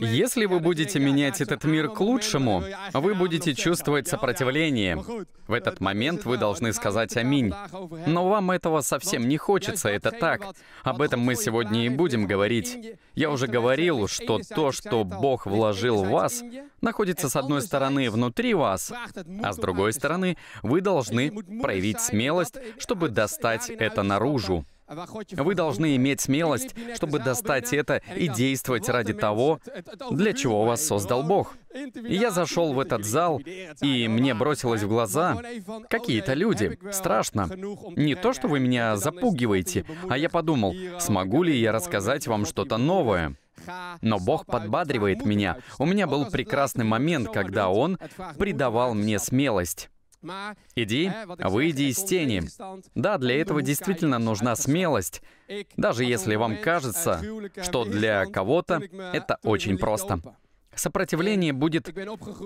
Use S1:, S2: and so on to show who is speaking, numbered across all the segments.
S1: Если вы будете менять этот мир к лучшему, вы будете чувствовать сопротивление. В этот момент вы должны сказать «Аминь». Но вам этого совсем не хочется, это так. Об этом мы сегодня и будем говорить. Я уже говорил, что то, что Бог вложил в вас, находится с одной стороны внутри вас, а с другой стороны вы должны проявить смелость, чтобы достать это наружу. Вы должны иметь смелость, чтобы достать это и действовать ради того, для чего вас создал ну, Бог. И я зашел в этот зал, и мне бросилось в глаза какие-то люди. Страшно. Не то, что вы меня запугиваете, а я подумал, смогу ли я рассказать вам что-то новое. Но Бог подбадривает меня. У меня был прекрасный момент, когда Он придавал ну, мне смелость. Иди, э, а выйди из тени. Да, для этого действительно а нужна смелость. Даже если вам э, кажется, что для кого-то это очень просто. Сопротивление э, будет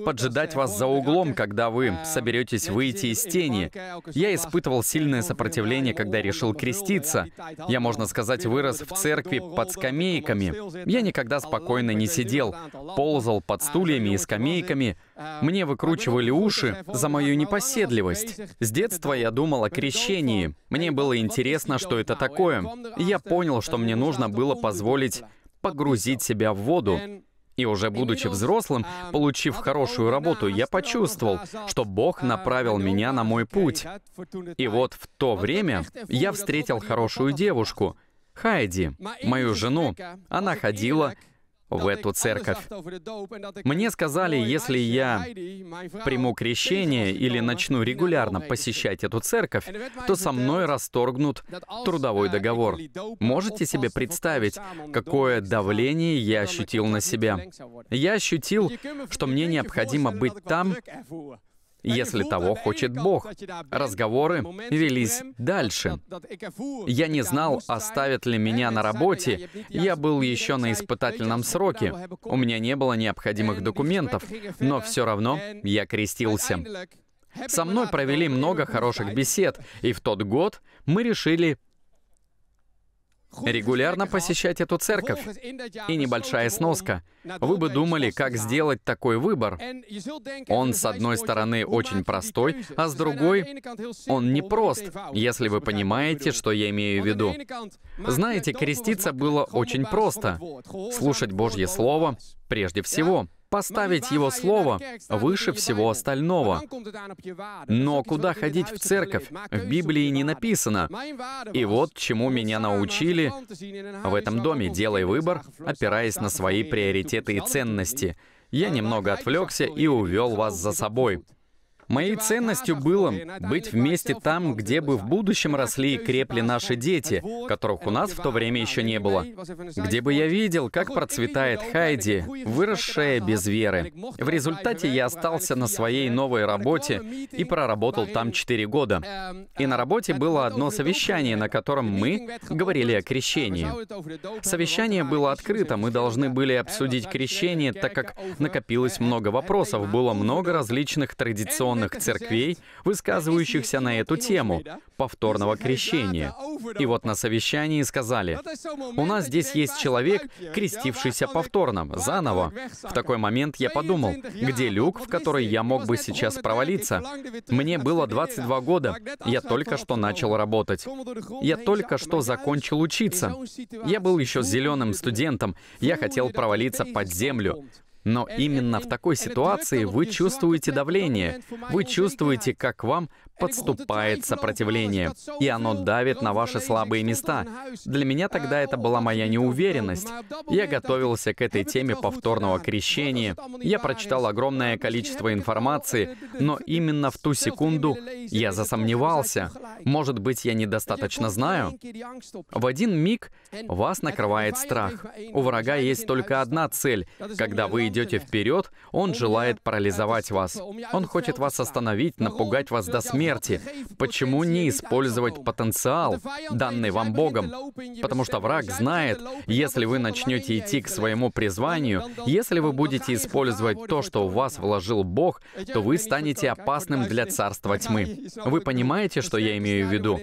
S1: поджидать вас за углом, когда вы соберетесь выйти из тени. Я испытывал сильное сопротивление, когда решил креститься. Я, можно сказать, вырос в церкви под скамейками. Я никогда спокойно не сидел, ползал под а, стульями и скамейками. Мне выкручивали уши за мою непоседливость. С детства я думал о крещении. Мне было интересно, что это такое. Я понял, что мне нужно было позволить погрузить себя в воду. И уже будучи взрослым, получив хорошую работу, я почувствовал, что Бог направил меня на мой путь. И вот в то время я встретил хорошую девушку, Хайди, мою жену. Она ходила в эту церковь. Мне сказали, если я приму крещение или начну регулярно посещать эту церковь, то со мной расторгнут трудовой договор. Можете себе представить, какое давление я ощутил на себя? Я ощутил, что мне необходимо быть там если того хочет Бог. Разговоры велись дальше. Я не знал, оставят ли меня на работе. Я был еще на испытательном сроке. У меня не было необходимых документов, но все равно я крестился. Со мной провели много хороших бесед, и в тот год мы решили регулярно посещать эту церковь. И небольшая сноска. Вы бы думали, как сделать такой выбор. Он, с одной стороны, очень простой, а с другой, он непрост, если вы понимаете, что я имею в виду. Знаете, креститься было очень просто. Слушать Божье Слово прежде всего — поставить Его Слово выше всего остального. Но куда ходить в церковь? В Библии не написано. И вот чему меня научили в этом доме. Делай выбор, опираясь на свои приоритеты и ценности. Я немного отвлекся и увел вас за собой. Моей ценностью было быть вместе там, где бы в будущем росли и крепли наши дети, которых у нас в то время еще не было. Где бы я видел, как процветает Хайди, выросшая без а? веры. В результате я остался на своей новой работе и проработал там 4 года. Эм, и на эм, работе было одно совещание, на котором мы говорили о крещении. Совещание было открыто, мы должны были эм, обсудить крещение, так как накопилось много вопросов, было много различных традиционных православных церквей, высказывающихся на эту тему повторного крещения. И вот на совещании сказали, у нас здесь есть человек, крестившийся повторно, заново. В такой момент я подумал, где люк, в который я мог бы сейчас провалиться? Мне было 22 года, я только что начал работать. Я только что закончил учиться. Я был еще зеленым студентом, я хотел провалиться под землю. Но именно в такой ситуации вы чувствуете давление, вы чувствуете, как вам подступает сопротивление, и оно давит на ваши слабые места. Для меня uh, тогда это oh, была моя неуверенность. Я готовился к этой теме повторного крещения, я прочитал огромное uh, количество информации, но именно в ту секунду я засомневался. Может быть, я недостаточно знаю? В один миг вас накрывает страх. У врага есть только одна цель, когда вы идете вперед, Он желает парализовать вас. Он хочет вас остановить, напугать вас до смерти. Почему не использовать потенциал, данный вам Богом? Потому что враг знает, если вы начнете идти к своему призванию, если вы будете использовать то, что у вас вложил Бог, то вы станете опасным для царства тьмы. Вы понимаете, что я имею в виду?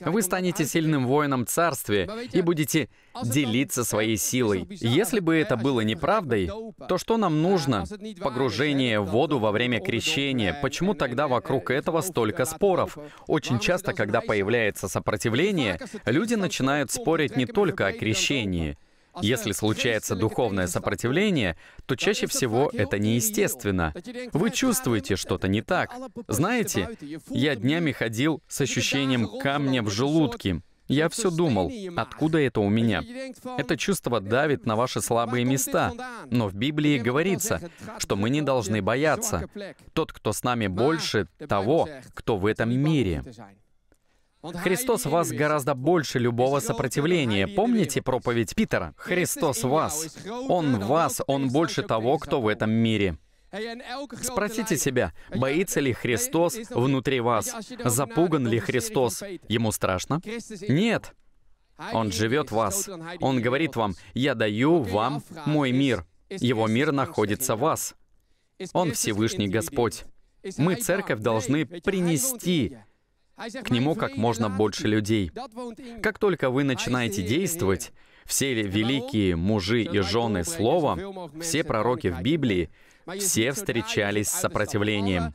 S1: Вы станете сильным воином царствия и будете делиться своей силой. Если бы это было неправдой, то что нам нужно? Погружение в воду во время крещения. Почему тогда вокруг этого столько споров? Очень часто, когда появляется сопротивление, люди начинают спорить не только о крещении. Если случается духовное сопротивление, то чаще всего это неестественно. Вы чувствуете что-то не так. Знаете, я днями ходил с ощущением камня в желудке. Я все думал, откуда это у меня. Это чувство давит на ваши слабые места. Но в Библии говорится, что мы не должны бояться. Тот, кто с нами больше того, кто в этом мире. Христос вас гораздо больше любого сопротивления. Помните проповедь Питера? Христос вас. Он вас, он больше того, кто в этом мире. А Спросите себя, а боится ли Христос внутри а вас? Запуган ли Христос? Ему страшно? Нет. Он живет в вас. Он говорит вам, «Я даю вам мой мир». Его мир находится в вас. Он Всевышний Господь. Мы, церковь, должны принести к нему как можно больше людей. Как только вы начинаете действовать, все великие мужи и жены Слова, все пророки в Библии, все встречались с сопротивлением.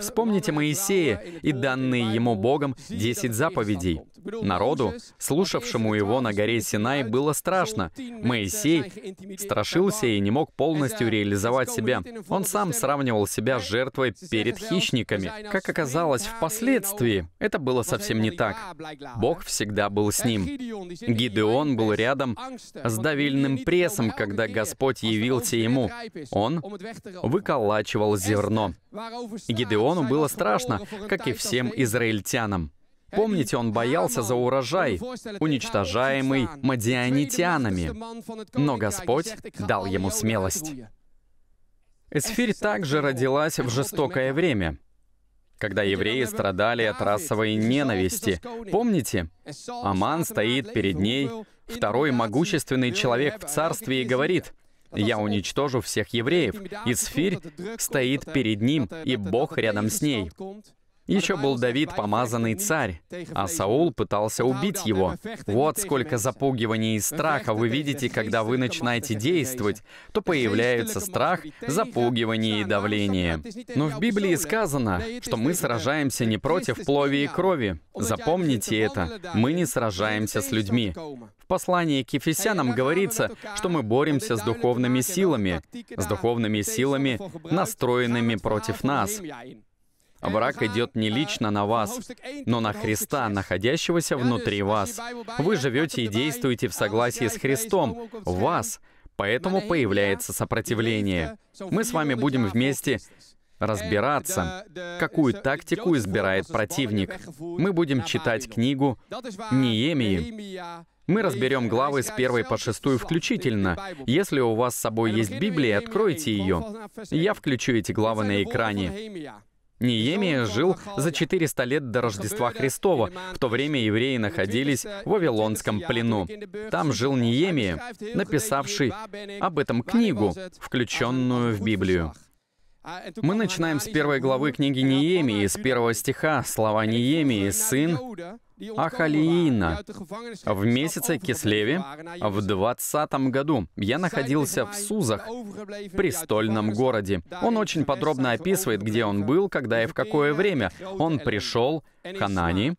S1: Вспомните Моисея и данные ему Богом десять заповедей. Народу, слушавшему его на горе Синай, было страшно. Моисей страшился и не мог полностью реализовать себя. Он сам сравнивал себя с жертвой перед хищниками. Как оказалось, впоследствии это было совсем не так. Бог всегда был с ним. Гидеон был рядом с давильным прессом, когда Господь явился ему. Он выколачивал зерно. Гидеону было страшно, как и всем израильтянам. Помните, он боялся за урожай, уничтожаемый мадианитянами. Но Господь дал ему смелость. Эсфирь также родилась в жестокое время, когда евреи страдали от расовой ненависти. Помните? Аман стоит перед ней, второй могущественный человек в царстве, и говорит, «Я уничтожу всех евреев». И Сфирь стоит перед ним, и Бог рядом с ней. Еще был Давид, помазанный царь, а Саул пытался убить его. Вот сколько запугиваний и страха вы видите, когда вы начинаете действовать, то появляются страх, запугивание и давление. Но в Библии сказано, что мы сражаемся не против плови и крови. Запомните это, мы не сражаемся с людьми. В послании к Ефесянам говорится, что мы боремся с духовными силами, с духовными силами, настроенными против нас. Враг а идет не лично на вас, но на Христа, находящегося внутри вас. Вы живете и действуете в согласии с Христом, в вас, поэтому появляется сопротивление. Мы с вами будем вместе разбираться, какую тактику избирает противник. Мы будем читать книгу Неемии. Мы разберем главы с первой по шестую включительно. Если у вас с собой есть Библия, откройте ее. Я включу эти главы на экране. Ниемия жил за 400 лет до Рождества Христова. В то время евреи находились в Вавилонском плену. Там жил Ниемия, написавший об этом книгу, включенную в Библию. Мы начинаем с первой главы книги Неемии, с первого стиха, слова Неемии, «Сын Ахалиина в месяце Кислеве в 20 году. Я находился в Сузах, престольном городе. Он очень подробно описывает, где он был, когда и в какое время. Он пришел, Ханани,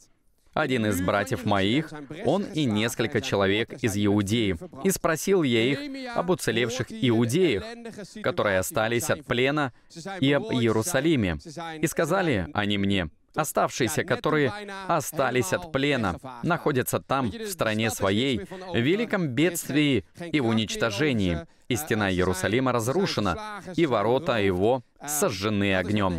S1: один из братьев моих, он и несколько человек из Иудеи, и спросил я их об уцелевших иудеях, которые остались от плена, и об Иерусалиме. И сказали они мне, Оставшиеся, которые остались от плена, находятся там, в стране своей, в великом бедствии и в уничтожении. И стена Иерусалима разрушена, и ворота его а, сожжены огнем.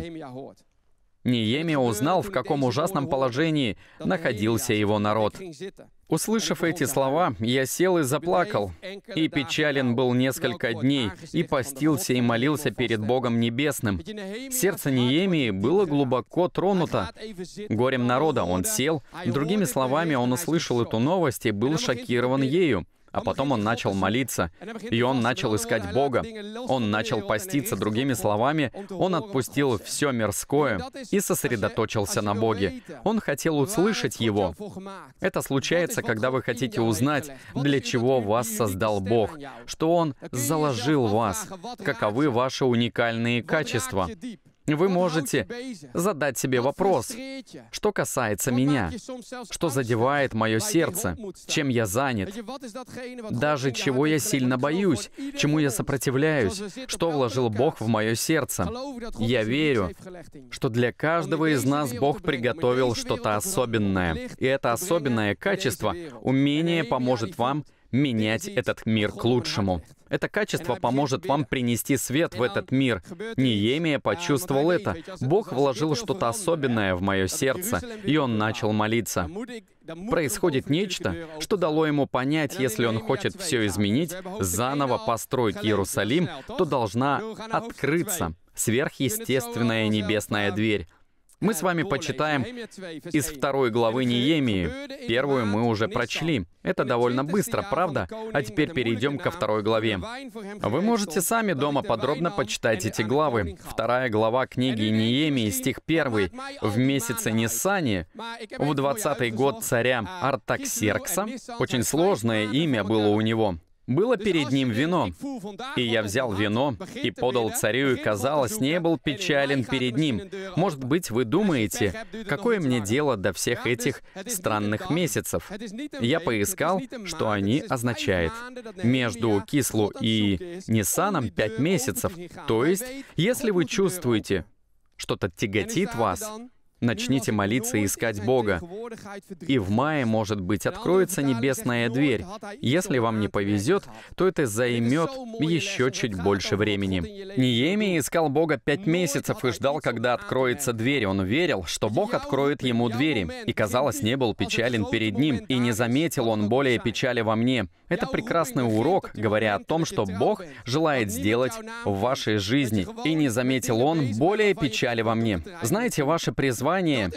S1: Ниеми узнал, в каком ужасном положении находился его народ. Услышав эти слова, я сел и заплакал, и печален был несколько дней, и постился и молился перед Богом Небесным. Сердце Неемии было глубоко тронуто горем народа. Он сел, другими словами, он услышал эту новость и был шокирован ею. А потом он начал молиться, и он начал искать Бога. Он начал поститься. Другими словами, он отпустил все мирское и сосредоточился на Боге. Он хотел услышать Его. Это случается, когда вы хотите узнать, для чего вас создал Бог, что Он заложил вас, каковы ваши уникальные качества вы можете задать себе вопрос, что касается меня, что задевает мое сердце, чем я занят, даже чего я сильно боюсь, чему я сопротивляюсь, что вложил Бог в мое сердце. Я верю, что для каждого из нас Бог приготовил что-то особенное. И это особенное качество, умение поможет вам менять этот мир к лучшему. Это качество поможет вам принести свет в этот мир. Неемия почувствовал это. Бог вложил что-то особенное в мое сердце, и он начал молиться. Происходит нечто, что дало ему понять, если он хочет все изменить, заново построить Иерусалим, то должна открыться сверхъестественная небесная дверь. Мы с вами почитаем из второй главы Неемии. Первую мы уже прочли. Это довольно быстро, правда? А теперь перейдем ко второй главе. Вы можете сами дома подробно почитать эти главы. Вторая глава книги Неемии, стих 1. «В месяце Нисани, в 20-й год царя Артаксеркса». Очень сложное имя было у него. Было перед ним вино. И я взял вино и подал царю, и, казалось, не был печален перед ним. Может быть, вы думаете, какое мне дело до всех этих странных месяцев? Я поискал, что они означают. Между Кислу и Ниссаном пять месяцев. То есть, если вы чувствуете, что-то тяготит вас, Начните молиться и искать Бога. И в мае, может быть, откроется небесная дверь. Если вам не повезет, то это займет еще чуть больше времени. Ниемия искал Бога пять месяцев и ждал, когда откроется дверь. Он верил, что Бог откроет ему двери. И, казалось, не был печален перед ним. И не заметил он более печали во мне. Это прекрасный урок, говоря о том, что Бог желает сделать в вашей жизни. И не заметил он более печали во мне. Знаете, ваше призвание призвание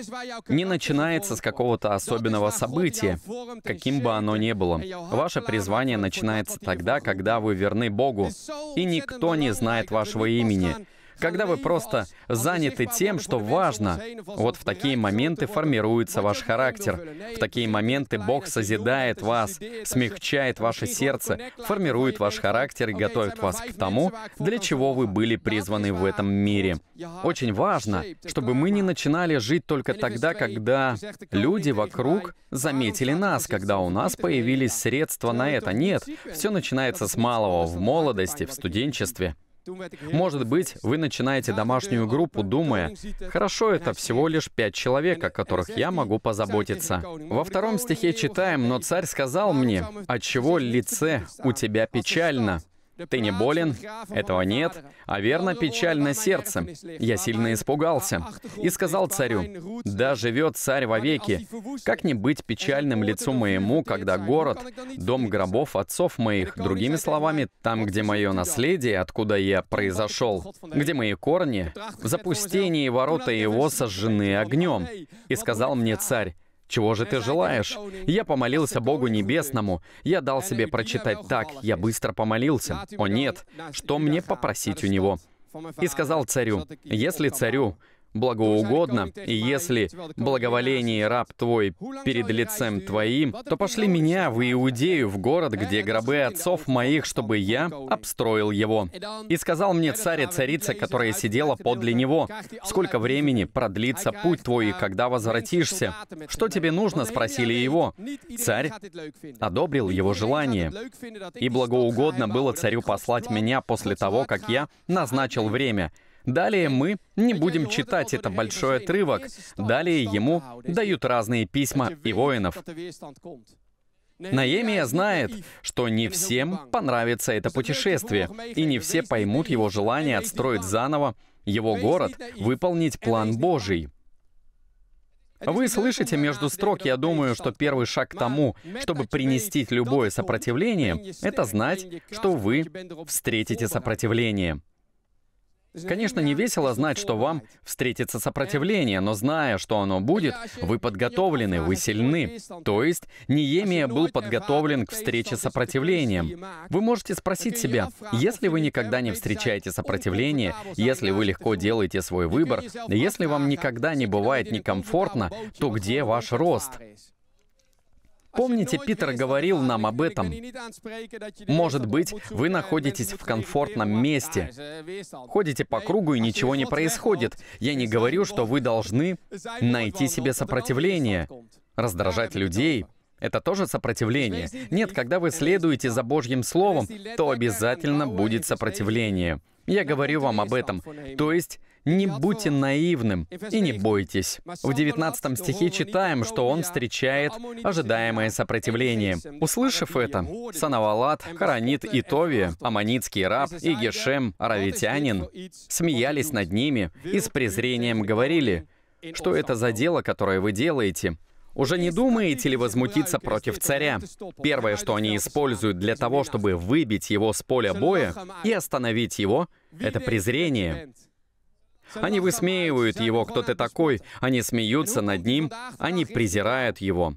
S1: не начинается с какого-то особенного события, каким бы оно ни было. Ваше призвание начинается тогда, когда вы верны Богу, и никто не знает вашего имени когда вы просто заняты тем, что важно. Вот в такие моменты формируется ваш характер. В такие моменты Бог созидает вас, смягчает ваше сердце, формирует ваш характер и готовит вас к тому, для чего вы были призваны в этом мире. Очень важно, чтобы мы не начинали жить только тогда, когда люди вокруг заметили нас, когда у нас появились средства на это. Нет, все начинается с малого, в молодости, в студенчестве. Может быть, вы начинаете домашнюю группу, думая, «Хорошо, это всего лишь пять человек, о которых я могу позаботиться». Во втором стихе читаем, «Но царь сказал мне, отчего лице у тебя печально, ты не болен, этого нет, а верно печально сердце. Я сильно испугался. И сказал царю, да живет царь вовеки. Как не быть печальным лицу моему, когда город, дом гробов отцов моих, другими словами, там, где мое наследие, откуда я произошел, где мои корни, в запустении ворота его сожжены огнем. И сказал мне царь, чего же ты желаешь? Я помолился Богу Небесному. Я дал себе прочитать так. Я быстро помолился. О нет, что мне попросить у него? И сказал царю, если царю, благоугодно, и если благоволение раб твой перед лицем твоим, то пошли меня в Иудею, в город, где гробы отцов моих, чтобы я обстроил его. И сказал мне царь и царица, которая сидела подле него, сколько времени продлится путь твой когда возвратишься? Что тебе нужно? Спросили его. Царь одобрил его желание, и благоугодно было царю послать меня после того, как я назначил время — Далее мы не будем читать это большой отрывок. Далее ему дают разные письма и воинов. Наемия знает, что не всем понравится это путешествие, и не все поймут его желание отстроить заново его город, выполнить план Божий. Вы слышите между строк, я думаю, что первый шаг к тому, чтобы принести любое сопротивление, это знать, что вы встретите сопротивление. Конечно, не весело знать, что вам встретится сопротивление, но зная, что оно будет, вы подготовлены, вы сильны. То есть Неемия был подготовлен к встрече с сопротивлением. Вы можете спросить себя, если вы никогда не встречаете сопротивление, если вы легко делаете свой выбор, если вам никогда не бывает некомфортно, то где ваш рост? Помните, Питер говорил нам об этом. Может быть, вы находитесь в комфортном месте, ходите по кругу и ничего не происходит. Я не говорю, что вы должны найти себе сопротивление, раздражать людей, это тоже сопротивление. Нет, когда вы следуете за Божьим Словом, то обязательно будет сопротивление. Я говорю вам об этом. То есть не будьте наивным и не бойтесь. В 19 стихе читаем, что он встречает ожидаемое сопротивление. Услышав это, Санавалат, Харанит и Тови, аммонитский раб и Гешем, аравитянин, смеялись над ними и с презрением говорили, что это за дело, которое вы делаете? Уже не думаете ли возмутиться против царя? Первое, что они используют для того, чтобы выбить его с поля боя и остановить его, это презрение. Они высмеивают его, кто ты такой. Они смеются над ним. Они презирают его.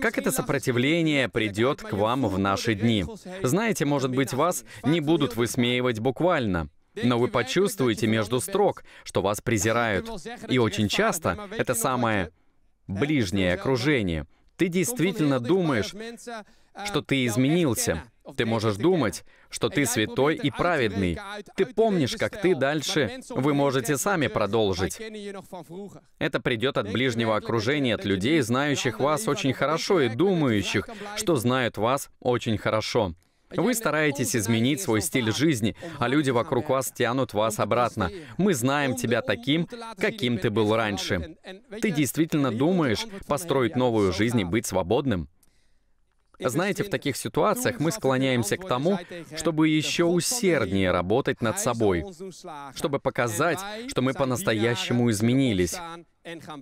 S1: Как это сопротивление придет к вам в наши дни? Знаете, может быть, вас не будут высмеивать буквально. Но вы почувствуете между строк, что вас презирают. И очень часто это самое ближнее окружение. Ты действительно думаешь, что ты изменился. Ты можешь думать, что ты святой и праведный. Ты помнишь, как ты дальше. Вы можете сами продолжить. Это придет от ближнего окружения, от людей, знающих вас очень хорошо и думающих, что знают вас очень хорошо. Вы стараетесь изменить свой стиль жизни, а люди вокруг вас тянут вас обратно. Мы знаем тебя таким, каким ты был раньше. Ты действительно думаешь построить новую жизнь и быть свободным? Знаете, в таких ситуациях мы склоняемся к тому, чтобы еще усерднее работать над собой, чтобы показать, что мы по-настоящему изменились.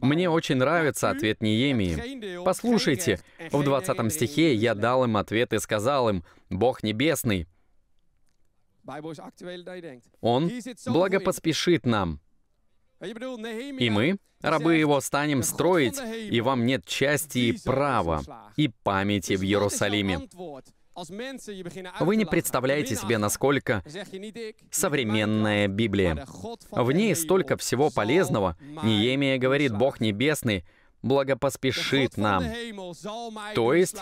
S1: Мне очень нравится ответ Неемии. Послушайте, в 20 стихе я дал им ответ и сказал им, «Бог Небесный». Он благопоспешит нам. И мы, рабы его, станем строить, и вам нет части и права, и памяти в Иерусалиме. Вы не представляете себе, насколько современная Библия. В ней столько всего полезного. Неемия говорит, Бог Небесный благопоспешит нам. То есть,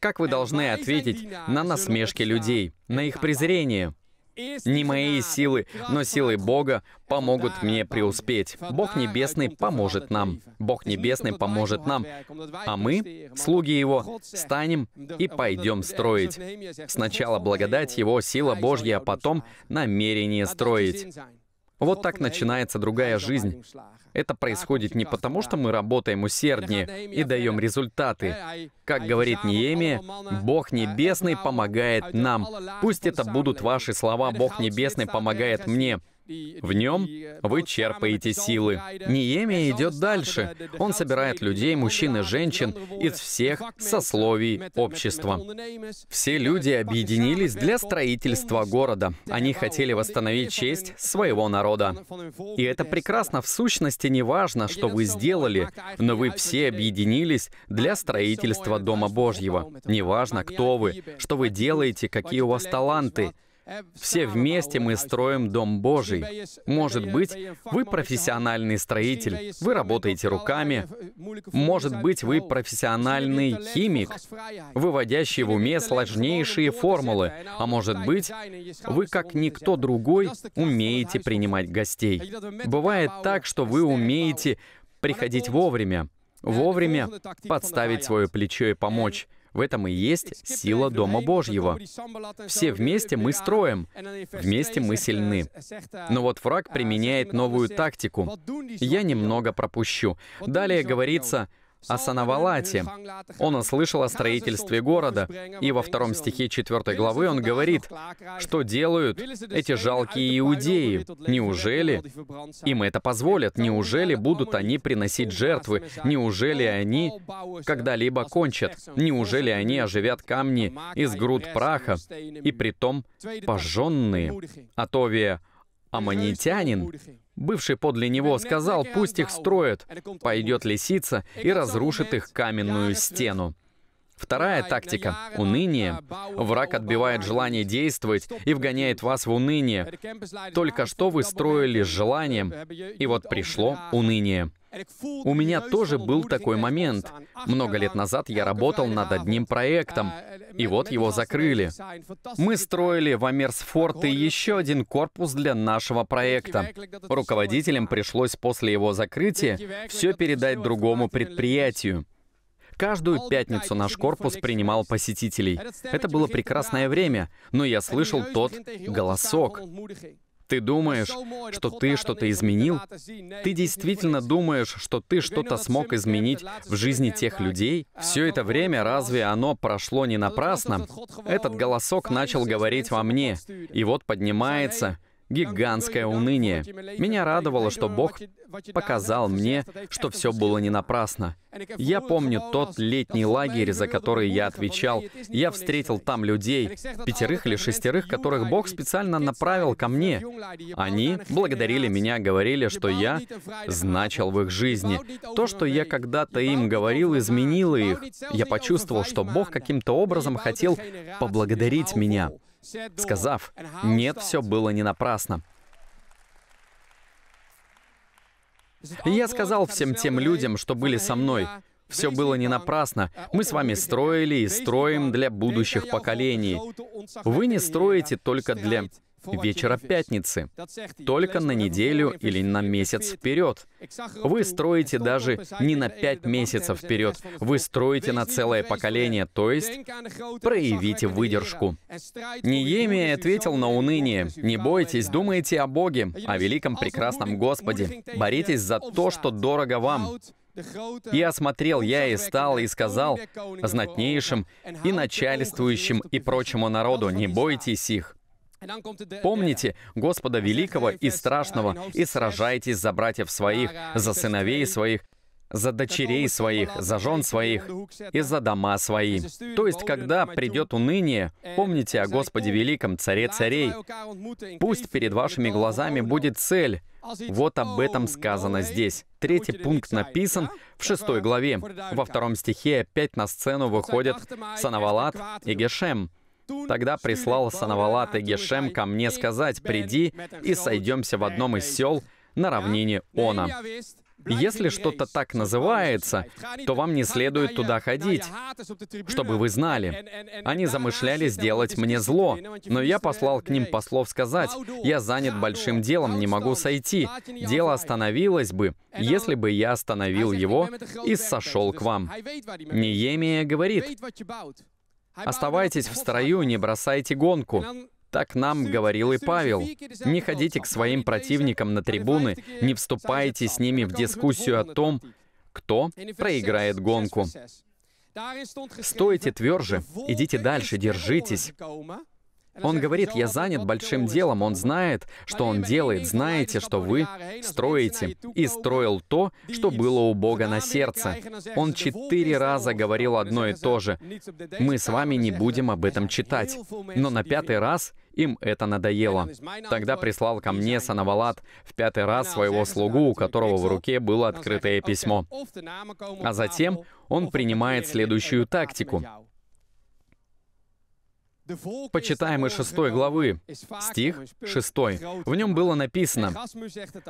S1: как вы должны ответить на насмешки людей, на их презрение — не мои силы, но силы Бога помогут мне преуспеть. Бог Небесный поможет нам. Бог Небесный поможет нам. А мы, слуги Его, станем и пойдем строить. Сначала благодать Его, сила Божья, а потом намерение строить. Вот так начинается другая жизнь. Это происходит не потому, что мы работаем усерднее и даем результаты. Как говорит Ниеми, Бог Небесный помогает нам. Пусть это будут ваши слова «Бог Небесный помогает мне». В нем э, вы черпаете силы. Ниемия идет дальше. Он собирает людей, мужчин и женщин из всех сословий общества. Все люди объединились для строительства города. Они хотели восстановить честь своего народа. И это прекрасно. В сущности, не важно, что вы сделали, но вы все объединились для строительства Дома Божьего. Не важно, кто вы, что вы делаете, какие у вас таланты. Все вместе мы строим Дом Божий. Может быть, вы профессиональный строитель, вы работаете руками. Может быть, вы профессиональный химик, выводящий в уме сложнейшие формулы. А может быть, вы, как никто другой, умеете принимать гостей. Бывает так, что вы умеете приходить вовремя, вовремя подставить свое плечо и помочь. В этом и есть сила Дома Божьего. Все вместе мы строим, вместе мы сильны. Но вот враг uh, применяет новую тактику. Я немного пропущу. Далее говорится, о Санавалате. Он услышал о строительстве города, и во втором стихе 4 главы он говорит, что делают эти жалкие иудеи. Неужели им это позволят? Неужели будут они приносить жертвы? Неужели они когда-либо кончат? Неужели они оживят камни из груд праха, и притом пожженные? Атовия Аманитянин Бывший подле него сказал, пусть их строят. Пойдет лисица и разрушит их каменную стену. Вторая тактика — уныние. Враг отбивает желание действовать и вгоняет вас в уныние. Только что вы строили с желанием, и вот пришло уныние. У меня тоже был такой момент. А Много лет назад я работал над одним проектом, э, и вот его закрыли. Мы строили в Амерсфорте еще один корпус для нашего проекта. Руководителям пришлось после его закрытия все передать другому предприятию. Каждую пятницу наш корпус принимал посетителей. Это было прекрасное время, но я слышал тот голосок. Ты думаешь, что ты что-то изменил? Ты действительно думаешь, что ты что-то смог изменить в жизни тех людей? Все это время разве оно прошло не напрасно? Этот голосок начал говорить во мне, и вот поднимается, гигантское уныние. Меня радовало, что Бог показал мне, что все было не напрасно. Я помню тот летний лагерь, за который я отвечал. Я встретил там людей, пятерых или шестерых, которых Бог специально направил ко мне. Они благодарили меня, говорили, что я значил в их жизни. То, что я когда-то им говорил, изменило их. Я почувствовал, что Бог каким-то образом хотел поблагодарить меня сказав, «Нет, все было не напрасно». И я сказал всем тем людям, что были со мной, все было не напрасно. Мы с вами строили и строим для будущих поколений. Вы не строите только для вечера пятницы, только на неделю или на месяц вперед. Вы строите даже не на пять месяцев вперед, вы строите на целое поколение, то есть проявите выдержку. Неемия ответил на уныние, «Не бойтесь, думайте о Боге, о великом прекрасном Господе, боритесь за то, что дорого вам». И осмотрел я и стал, и сказал знатнейшим, и начальствующим, и прочему народу, не бойтесь их, Помните Господа великого и страшного, и сражайтесь за братьев своих, за сыновей своих, за дочерей своих, за жен своих и за дома свои. То есть, когда придет уныние, помните о Господе Великом, Царе Царей. Пусть перед вашими глазами будет цель. Вот об этом сказано здесь. Третий пункт написан в шестой главе. Во втором стихе опять на сцену выходят Санавалат и Гешем. Тогда прислал Санавалат и Гешем ко мне сказать, «Приди и сойдемся в одном из сел на равнине Она». Если что-то так называется, то вам не следует туда ходить, чтобы вы знали. Они замышляли сделать мне зло, но я послал к ним послов сказать, «Я занят большим делом, не могу сойти. Дело остановилось бы, если бы я остановил его и сошел к вам». Неемия говорит, Оставайтесь в строю, не бросайте гонку. Так нам говорил и Павел. Не ходите к своим противникам на трибуны, не вступайте с ними в дискуссию о том, кто проиграет гонку. Стойте тверже, идите дальше, держитесь. Он говорит, я занят большим делом, он знает, что он делает, знаете, что вы строите, и строил то, что было у Бога на сердце. Он четыре раза говорил одно и то же. Мы с вами не будем об этом читать. Но на пятый раз им это надоело. Тогда прислал ко мне Санавалат в пятый раз своего слугу, у которого в руке было открытое письмо. А затем он принимает следующую тактику. Почитаем из шестой главы, стих шестой. В нем было написано,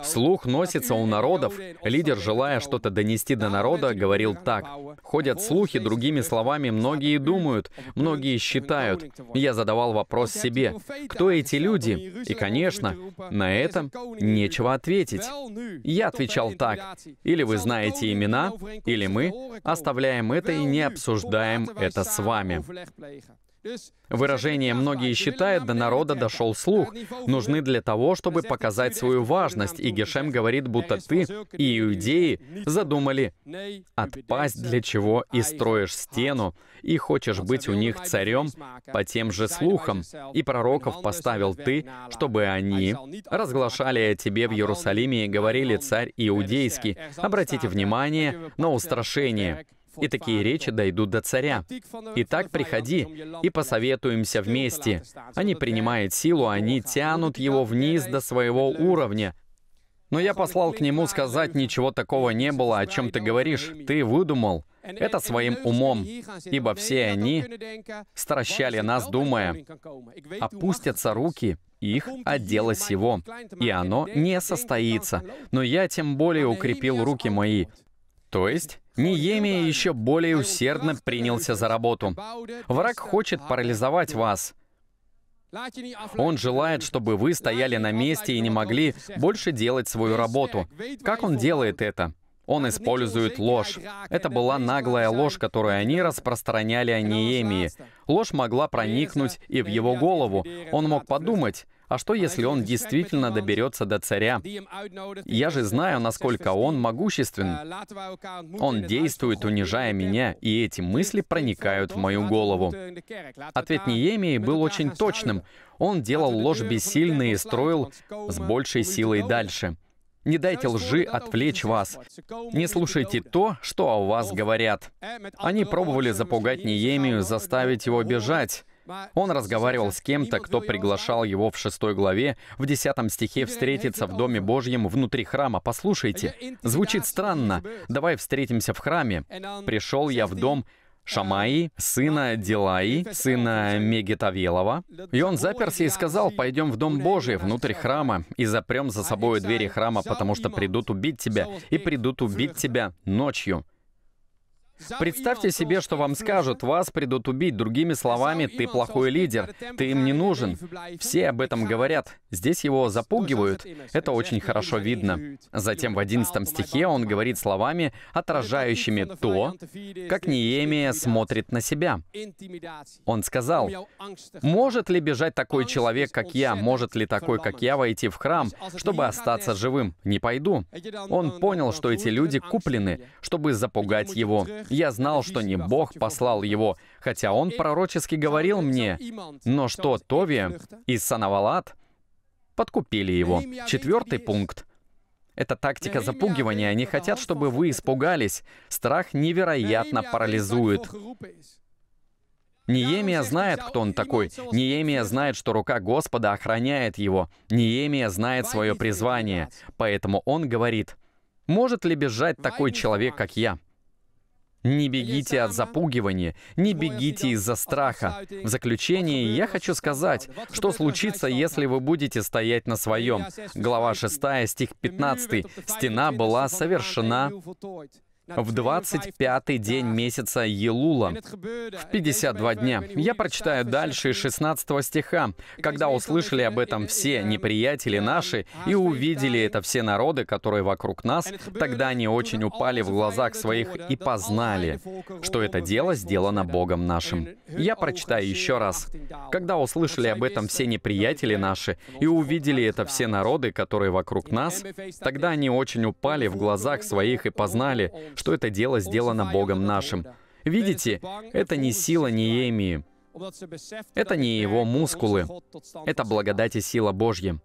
S1: «Слух носится у народов». Лидер, желая что-то донести до народа, говорил так. «Ходят слухи, другими словами, многие думают, многие считают». Я задавал вопрос себе, кто эти люди? И, конечно, на этом нечего ответить. Я отвечал так, или вы знаете имена, или мы оставляем это и не обсуждаем это с вами. Выражение «многие считают» до народа дошел слух, нужны для того, чтобы показать свою важность, и Гешем говорит, будто ты и иудеи задумали отпасть, для чего и строишь стену, и хочешь быть у них царем по тем же слухам, и пророков поставил ты, чтобы они разглашали о тебе в Иерусалиме и говорили «царь иудейский». Обратите внимание на устрашение и такие речи дойдут до царя. Итак, приходи, и посоветуемся вместе. Они принимают силу, они тянут его вниз до своего уровня. Но я послал к нему сказать, ничего такого не было, о чем ты говоришь, ты выдумал. Это своим умом, ибо все они стращали нас, думая, опустятся руки, их от дела сего, и оно не состоится. Но я тем более укрепил руки мои. То есть, Неемия еще более усердно принялся за работу. Враг хочет парализовать вас. Он желает, чтобы вы стояли на месте и не могли больше делать свою работу. Как он делает это? Он использует ложь. Это была наглая ложь, которую они распространяли о Неемии. Ложь могла проникнуть и в его голову. Он мог подумать, а что, если он действительно доберется до царя? Я же знаю, насколько он могуществен. Он действует, унижая меня, и эти мысли проникают в мою голову. Ответ Неемии был очень точным. Он делал ложь бессильной и строил с большей силой дальше. Не дайте лжи отвлечь вас. Не слушайте то, что о вас говорят. Они пробовали запугать Неемию, заставить его бежать. Он разговаривал с кем-то, кто приглашал его в шестой главе, в десятом стихе встретиться в Доме Божьем внутри храма. Послушайте, звучит странно. Давай встретимся в храме. Пришел я в дом Шамаи, сына Дилаи, сына Мегетавелова. И он заперся и сказал, пойдем в Дом Божий, внутрь храма, и запрем за собой двери храма, потому что придут убить тебя, и придут убить тебя ночью. Представьте себе, что вам скажут, вас придут убить, другими словами, ты плохой лидер, ты им не нужен. Все об этом говорят. Здесь его запугивают, это очень хорошо видно. Затем в 11 стихе он говорит словами, отражающими то, как Неемия смотрит на себя. Он сказал, «Может ли бежать такой человек, как я? Может ли такой, как я, войти в храм, чтобы остаться живым? Не пойду». Он понял, что эти люди куплены, чтобы запугать его. Я знал, что не Бог послал его, хотя он пророчески говорил мне, но что Тови и Санавалат подкупили его. Четвертый пункт. Это тактика запугивания. Они хотят, чтобы вы испугались. Страх невероятно парализует. Неемия знает, кто он такой. Неемия знает, что рука Господа охраняет его. Неемия знает свое призвание. Поэтому он говорит, может ли бежать такой человек, как я? Не бегите от запугивания, не бегите из-за страха. В заключение я хочу сказать, что случится, если вы будете стоять на своем. Глава 6, стих 15. «Стена была совершена в 25-й день месяца Елула, в 52 дня. Я прочитаю дальше из 16 стиха. «Когда услышали об этом все неприятели наши и увидели это все народы, которые вокруг нас, тогда они очень упали в глазах своих и познали, что это дело сделано Богом нашим». Я прочитаю еще раз. «Когда услышали об этом все неприятели наши и увидели это все народы, которые вокруг нас, тогда они очень упали в глазах своих и познали, что это дело сделано Богом нашим. Видите, это не сила Неемии. Это не его мускулы. Это благодать и сила Божья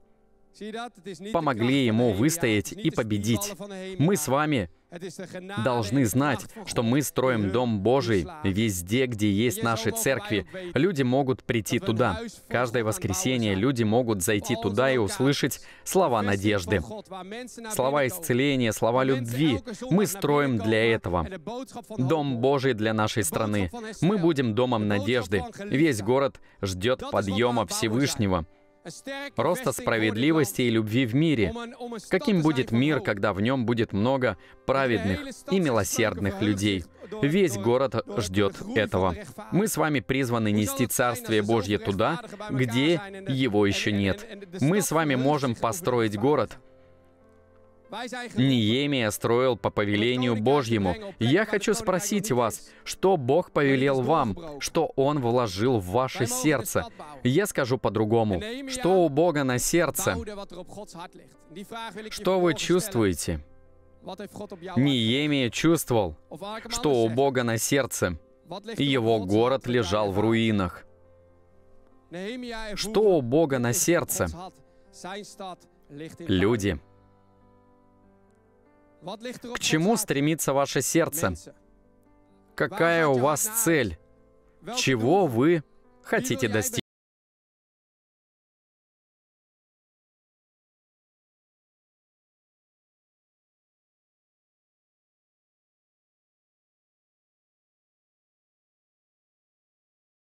S1: помогли ему выстоять и победить. Мы с вами должны знать, что мы строим Дом Божий везде, где есть наши церкви. Люди могут прийти туда. Каждое воскресенье люди могут зайти туда и услышать слова надежды, слова исцеления, слова любви. Мы строим для этого. Дом Божий для нашей страны. Мы будем домом надежды. Весь город ждет подъема Всевышнего роста справедливости и любви в мире. Каким будет мир, когда в нем будет много праведных и милосердных людей? Весь город ждет этого. Мы с вами призваны нести Царствие Божье туда, где его еще нет. Мы с вами можем построить город, Ниемия строил по повелению Божьему. Я хочу спросить вас, что Бог повелел вам, что Он вложил в ваше сердце? Я скажу по-другому. Что у Бога на сердце? Что вы чувствуете? Ниемия чувствовал, что у Бога на сердце. Его город лежал в руинах. Что у Бога на сердце? Люди. К чему стремится ваше сердце? Какая у вас цель? Чего вы хотите достичь?